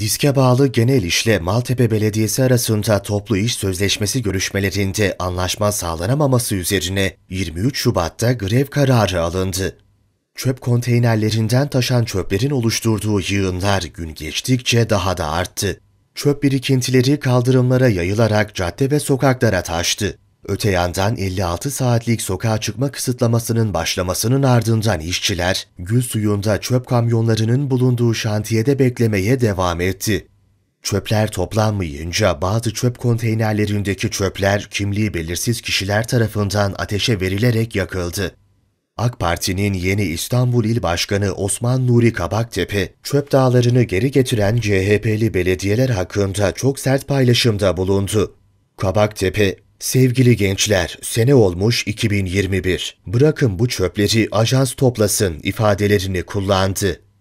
Diske bağlı genel işle Maltepe Belediyesi arasında toplu iş sözleşmesi görüşmelerinde anlaşma sağlanamaması üzerine 23 Şubat'ta grev kararı alındı. Çöp konteynerlerinden taşan çöplerin oluşturduğu yığınlar gün geçtikçe daha da arttı. Çöp birikintileri kaldırımlara yayılarak cadde ve sokaklara taştı. Öte yandan 56 saatlik sokağa çıkma kısıtlamasının başlamasının ardından işçiler, gül suyunda çöp kamyonlarının bulunduğu şantiyede beklemeye devam etti. Çöpler toplanmayınca bazı çöp konteynerlerindeki çöpler kimliği belirsiz kişiler tarafından ateşe verilerek yakıldı. AK Parti'nin yeni İstanbul İl Başkanı Osman Nuri Kabaktepe, çöp dağlarını geri getiren CHP'li belediyeler hakkında çok sert paylaşımda bulundu. Kabaktepe, Sevgili gençler, sene olmuş 2021. Bırakın bu çöpleri ajans toplasın ifadelerini kullandı.